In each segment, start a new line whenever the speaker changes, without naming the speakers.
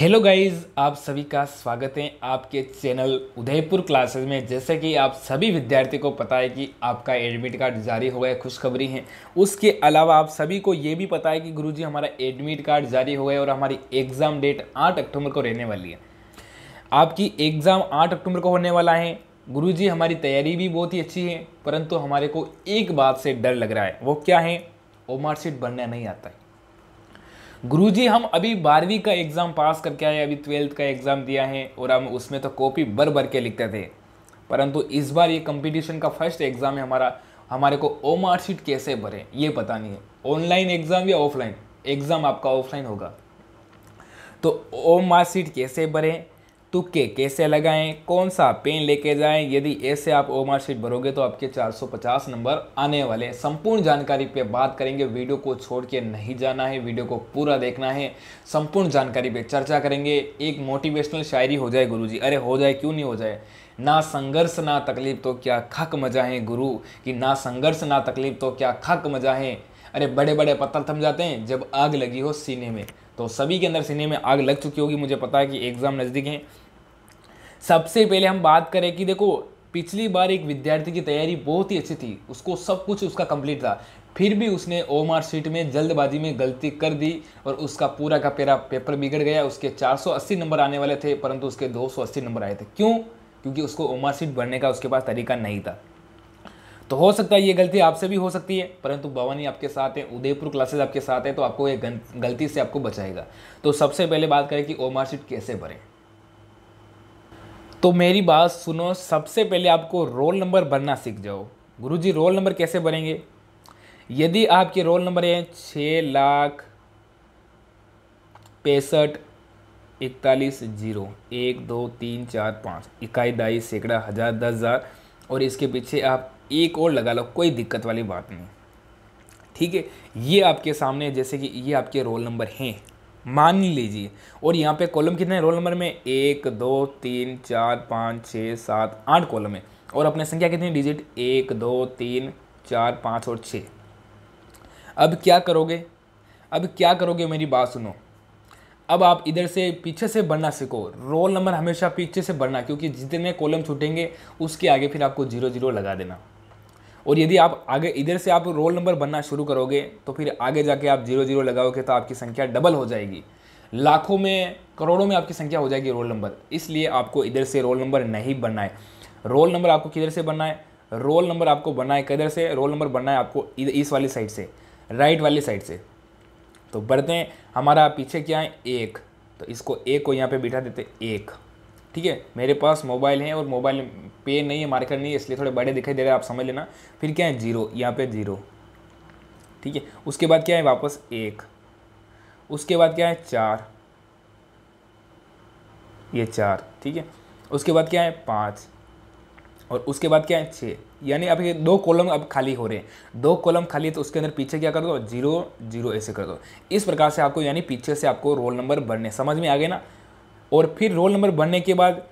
hello guys आप सभी का स्वागत है आपके चैनल उदयपुर क्लासेस में जैसे कि आप सभी विद्यार्थी को पता है कि आपका एडमिट कार्ड जारी हो गया खुशखबरी है उसके अलावा आप सभी को ये भी पता है कि गुरुजी हमारा एडमिट कार्ड जारी हो गया और हमारी एग्ज़ाम डेट 8 अक्टूबर को रहने वाली है आपकी एग्ज़ाम आठ अक्टूबर को होने वाला है गुरु हमारी तैयारी भी बहुत ही अच्छी है परंतु हमारे को एक बात से डर लग रहा है वो क्या है ओ मार्कशीट बनना नहीं आता है गुरुजी हम अभी बारहवीं का एग्ज़ाम पास करके आए अभी ट्वेल्थ का एग्ज़ाम दिया है और हम उसमें तो कॉपी भर भर के लिखते थे परंतु इस बार ये कंपटीशन का फर्स्ट एग्ज़ाम है हमारा हमारे को ओ मार्कशीट कैसे भरें ये पता नहीं है ऑनलाइन एग्ज़ाम या ऑफलाइन एग्ज़ाम आपका ऑफलाइन होगा तो ओ मार्कशीट कैसे भरें तुक्के तो कैसे लगाएं कौन सा पेन लेके जाएं यदि ऐसे आप ओ मार्कशीट शीट भरोगे तो आपके 450 नंबर आने वाले हैं संपूर्ण जानकारी पे बात करेंगे वीडियो को छोड़ के नहीं जाना है वीडियो को पूरा देखना है संपूर्ण जानकारी पे चर्चा करेंगे एक मोटिवेशनल शायरी हो जाए गुरुजी अरे हो जाए क्यों नहीं हो जाए ना संघर्ष ना तकलीफ तो क्या खक मजा है गुरु कि ना संघर्ष ना तकलीफ तो क्या खक मजा है अरे बड़े बड़े पत्थर थम जाते हैं जब आग लगी हो सीने में तो सभी के अंदर सीने में आग लग चुकी होगी मुझे पता है कि एग्ज़ाम नज़दीक हैं सबसे पहले हम बात करें कि देखो पिछली बार एक विद्यार्थी की तैयारी बहुत ही अच्छी थी उसको सब कुछ उसका कंप्लीट था फिर भी उसने ओम आर शीट में जल्दबाजी में गलती कर दी और उसका पूरा का पेरा पेपर बिगड़ गया उसके 480 नंबर आने वाले थे परंतु उसके 280 नंबर आए थे क्यों क्योंकि उसको ओम आर शीट भरने का उसके पास तरीका नहीं था तो हो सकता है ये गलती आपसे भी हो सकती है परंतु भवानी आपके साथ है उदयपुर क्लासेज आपके साथ है तो आपको ये गलती से आपको बचाएगा तो सबसे पहले बात करें कि ओ मार्क कैसे भरें तो मेरी बात सुनो सबसे पहले आपको रोल नंबर बनना सीख जाओ गुरुजी रोल नंबर कैसे बनेंगे यदि आपके रोल नंबर हैं छः लाख पैंसठ इकतालीस जीरो एक दो तीन चार पाँच इकाई दाई सैकड़ा हज़ार दस हज़ार और इसके पीछे आप एक और लगा लो कोई दिक्कत वाली बात नहीं ठीक है ये आपके सामने जैसे कि ये आपके रोल नंबर हैं मान लीजिए और यहाँ पे कॉलम कितने रोल नंबर में एक दो तीन चार पाँच छः सात आठ कॉलम है और अपने संख्या कितनी डिजिट एक दो तीन चार पाँच और छः अब क्या करोगे अब क्या करोगे मेरी बात सुनो अब आप इधर से पीछे से बढ़ना सीखो रोल नंबर हमेशा पीछे से बढ़ना क्योंकि जितने कॉलम छूटेंगे उसके आगे फिर आपको जीरो जीरो लगा देना और यदि आप आगे इधर से आप रोल नंबर बनना शुरू करोगे तो फिर आगे जाके आप जीरो जीरो लगाओगे तो आपकी संख्या डबल हो जाएगी लाखों में करोड़ों में आपकी संख्या हो जाएगी रोल नंबर इसलिए आपको इधर से रोल नंबर नहीं बनना है रोल नंबर आपको किधर से बनना है रोल नंबर आपको बनना है किधर से रोल नंबर बनना है आपको इस वाली साइड से राइट वाली साइड से तो बढ़ते हैं हमारा पीछे क्या है एक तो इसको एक को यहाँ पर बिठा देते एक ठीक है मेरे पास मोबाइल है और मोबाइल पेन नहीं है मार्कर नहीं है इसलिए थोड़े बड़े दिखाई दे रहे हैं आप समझ लेना फिर क्या है जीरो यहाँ पे जीरो ठीक है उसके बाद क्या है वापस एक उसके बाद क्या है चार ये चार ठीक है उसके बाद क्या है पाँच और उसके बाद क्या है छः यानी अब ये दो कॉलम अब खाली हो रहे हैं दो कॉलम खाली है तो उसके अंदर पीछे क्या कर दो जीरो जीरो ऐसे कर दो इस प्रकार से आपको यानी पीछे से आपको रोल नंबर बढ़ने समझ में आ गए ना और फिर रोल नंबर बनने के बाद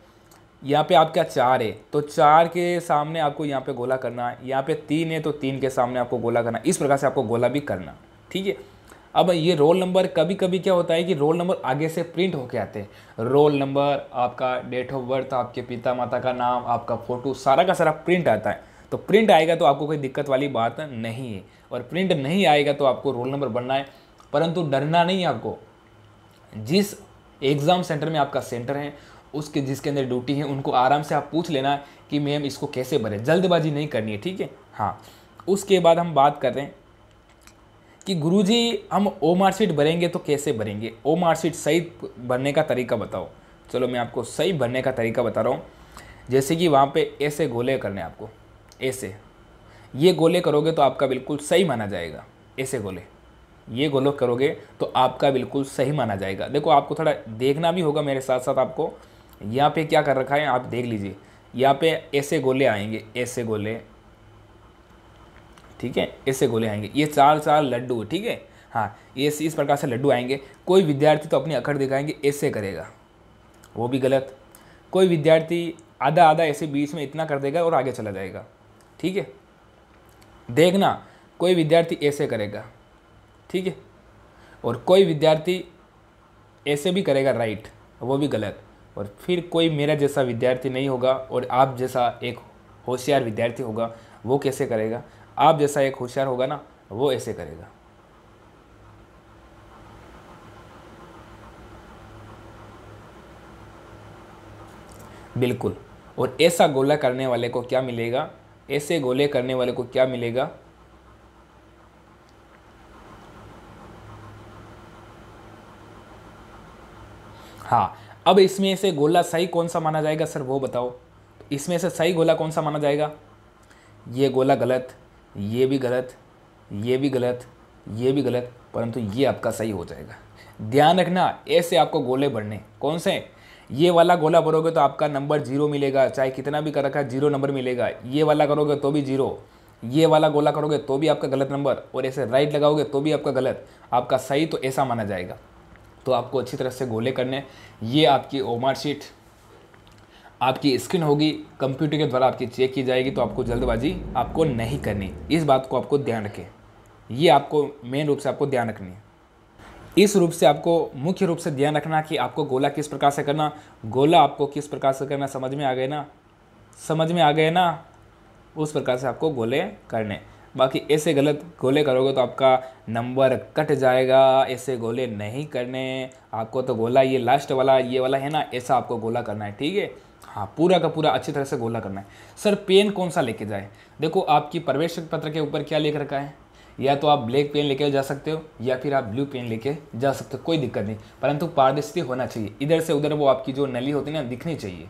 यहाँ पे आपका चार है तो चार के सामने आपको यहाँ पे गोला करना है यहाँ पे तीन है तो तीन के सामने आपको गोला करना इस प्रकार से आपको गोला भी करना ठीक है अब ये रोल नंबर कभी कभी क्या होता है कि रोल नंबर आगे से प्रिंट होके आते हैं रोल नंबर आपका डेट ऑफ बर्थ आपके पिता माता का नाम आपका फ़ोटो सारा का सारा प्रिंट आता है तो प्रिंट आएगा तो आपको कोई दिक्कत वाली बात नहीं है और प्रिंट नहीं आएगा तो आपको रोल नंबर बनना है परंतु डरना नहीं है आपको जिस एग्ज़ाम सेंटर में आपका सेंटर है उसके जिसके अंदर ड्यूटी है उनको आराम से आप पूछ लेना कि मैम इसको कैसे भरे जल्दबाजी नहीं करनी है ठीक है हाँ उसके बाद हम बात कर रहे हैं कि गुरुजी हम ओ मार्कशीट भरेंगे तो कैसे भरेंगे ओ मार्कशीट सही भरने का तरीका बताओ चलो मैं आपको सही भरने का तरीका बता रहा हूँ जैसे कि वहाँ पे ऐसे गोले करने आपको ऐसे ये गोले करोगे तो आपका बिल्कुल सही माना जाएगा ऐसे गोले ये गोले करोगे तो आपका बिल्कुल सही माना जाएगा देखो आपको थोड़ा देखना भी होगा मेरे साथ साथ आपको यहाँ पे क्या कर रखा है आप देख लीजिए यहाँ पे ऐसे गोले आएंगे ऐसे गोले ठीक है ऐसे गोले आएंगे ये चार चार लड्डू ठीक है हाँ ये इस प्रकार से लड्डू आएंगे कोई विद्यार्थी तो अपनी अखड़ दिखाएंगे ऐसे करेगा वो भी गलत कोई विद्यार्थी आधा आधा ऐसे बीच में इतना कर देगा और आगे चला जाएगा ठीक है देखना कोई विद्यार्थी ऐसे करेगा ठीक है और कोई विद्यार्थी ऐसे भी करेगा राइट वो भी गलत और फिर कोई मेरा जैसा विद्यार्थी नहीं होगा और आप जैसा एक होशियार विद्यार्थी होगा वो कैसे करेगा आप जैसा एक होशियार होगा ना वो ऐसे करेगा बिल्कुल और ऐसा गोला करने वाले को क्या मिलेगा ऐसे गोले करने वाले को क्या मिलेगा हाँ अब इसमें से गोला सही कौन सा माना जाएगा सर वो बताओ इसमें से सही गोला कौन सा माना जाएगा ये गोला गलत ये भी गलत ये भी गलत ये भी गलत परंतु ये आपका सही हो जाएगा ध्यान रखना ऐसे आपको गोले भरने कौन से ये वाला गोला भरोगे तो आपका नंबर जीरो मिलेगा चाहे कितना भी कर रखा है जीरो नंबर मिलेगा ये वाला करोगे तो भी जीरो ये वाला गोला करोगे तो भी आपका गलत नंबर और ऐसे राइट लगाओगे तो भी आपका गलत आपका सही तो ऐसा माना जाएगा तो आपको अच्छी तरह से गोले करने ये आपकी ओमार शीट आपकी स्किन होगी कंप्यूटर के द्वारा आपकी चेक की जाएगी तो आपको जल्दबाजी आपको नहीं करनी इस बात को आपको ध्यान रखें ये आपको मेन रूप से आपको ध्यान रखनी है इस रूप से आपको मुख्य रूप से ध्यान रखना कि आपको गोला किस प्रकार से करना गोला आपको किस प्रकार से करना समझ में आ गए ना समझ में आ गए ना उस प्रकार से आपको गोले करने बाकी ऐसे गलत गोले करोगे तो आपका नंबर कट जाएगा ऐसे गोले नहीं करने आपको तो गोला ये लास्ट वाला ये वाला है ना ऐसा आपको गोला करना है ठीक है हाँ पूरा का पूरा अच्छी तरह से गोला करना है सर पेन कौन सा लेके जाए देखो आपकी प्रवेश पत्र के ऊपर क्या लिख रखा है या तो आप ब्लैक पेन लेके जा सकते हो या फिर आप ब्लू पेन लेके जा सकते हो कोई दिक्कत नहीं परंतु पारदर्शी होना चाहिए इधर से उधर वो आपकी जो नली होती है ना दिखनी चाहिए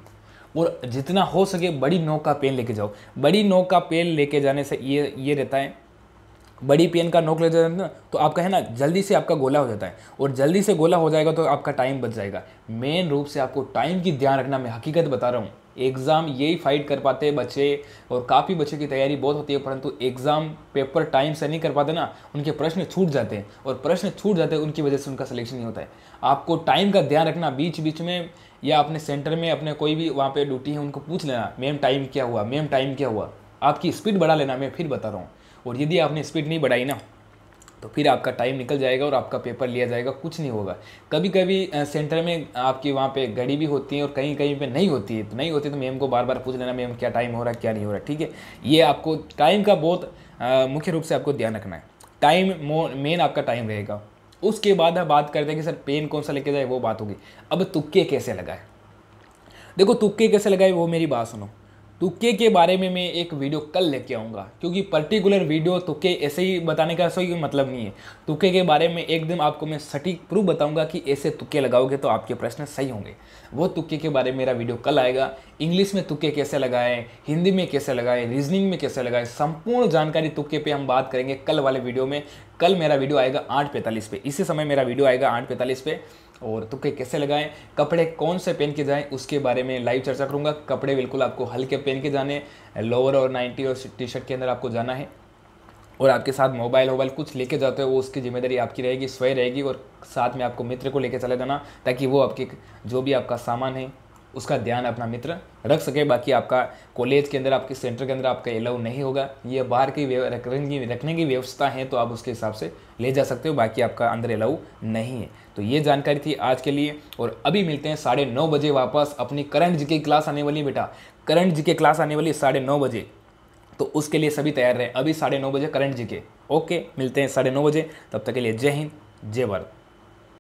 और जितना हो सके बड़ी नोक का पेन लेके जाओ बड़ी नोक का पेन लेके जाने से ये ये रहता है बड़ी पेन का नोक ले जाते ना तो आपका है ना जल्दी से आपका गोला हो जाता है और जल्दी से गोला हो जाएगा तो आपका टाइम बच जाएगा मेन रूप से आपको टाइम की ध्यान रखना मैं हकीकत बता रहा हूँ एग्ज़ाम यही फाइट कर पाते हैं बच्चे और काफ़ी बच्चों की तैयारी बहुत होती है परंतु एग्ज़ाम पेपर टाइम से नहीं कर पाते ना उनके प्रश्न छूट जाते हैं और प्रश्न छूट जाते हैं उनकी वजह से उनका सिलेक्शन नहीं होता है आपको टाइम का ध्यान रखना बीच बीच में या अपने सेंटर में अपने कोई भी वहाँ पर ड्यूटी है उनको पूछ लेना मैम टाइम क्या हुआ मैम टाइम क्या हुआ आपकी स्पीड बढ़ा लेना मैं फिर बता रहा हूँ और यदि आपने स्पीड नहीं बढ़ाई ना तो फिर आपका टाइम निकल जाएगा और आपका पेपर लिया जाएगा कुछ नहीं होगा कभी कभी सेंटर में आपकी वहाँ पे गड़ी भी होती है और कहीं कहीं पे नहीं होती है तो नहीं होती तो मैम को बार बार पूछ लेना मैम क्या टाइम हो रहा है क्या नहीं हो रहा ठीक है ये आपको टाइम का बहुत मुख्य रूप से आपको ध्यान रखना है टाइम मेन आपका टाइम रहेगा उसके बाद हम बात करते हैं कि सर पेन कौन सा लेके जाए वो बात होगी अब तुक्के कैसे लगाए देखो तुक्के कैसे लगाए वो मेरी बात सुनो तुक्के तो के बारे में मैं एक वीडियो कल लेके आऊँगा क्योंकि पर्टिकुलर वीडियो तुक्के ऐसे ही बताने का ऐसा मतलब नहीं है तुक्के तो के बारे में एकदम आपको मैं सटीक प्रूफ बताऊँगा कि ऐसे तुक्के तो लगाओगे तो आपके प्रश्न सही होंगे वो तुक्के के बारे में मेरा वीडियो कल आएगा इंग्लिश में तुक्के कैसे लगाएं हिंदी में कैसे लगाएं रीजनिंग में कैसे लगाएं संपूर्ण जानकारी तुक्के पे हम बात करेंगे कल वाले वीडियो में कल मेरा वीडियो आएगा आठ पैंतालीस पे इसी समय मेरा वीडियो आएगा आठ पैंतालीस पे और तुक्के कैसे लगाएं कपड़े कौन से पहन के जाएं उसके बारे में लाइव चर्चा करूंगा कपड़े बिल्कुल आपको हल्के पहन के जाने लोअर और नाइन्टी और टी शर्ट के अंदर आपको जाना है और आपके साथ मोबाइल वोबाइल कुछ लेके जाते हो वो उसकी जिम्मेदारी आपकी रहेगी स्वयं रहेगी और साथ में आपको मित्र को लेके चले जाना ताकि वो आपके जो भी आपका सामान है उसका ध्यान अपना मित्र रख सके बाकी आपका कॉलेज के अंदर आपके सेंटर के अंदर आपका एलाउ नहीं होगा ये बाहर की रखने रखने की व्यवस्था है तो आप उसके हिसाब से ले जा सकते हो बाकी आपका अंदर अलाउ नहीं है तो ये जानकारी थी आज के लिए और अभी मिलते हैं साढ़े नौ बजे वापस अपनी करंट जी की क्लास आने वाली बेटा करंट जी के क्लास आने वाली साढ़े नौ बजे तो उसके लिए सभी तैयार रहे अभी साढ़े नौ बजे करंट जी के ओके मिलते हैं साढ़े नौ बजे तब तक के लिए जय हिंद जय भारत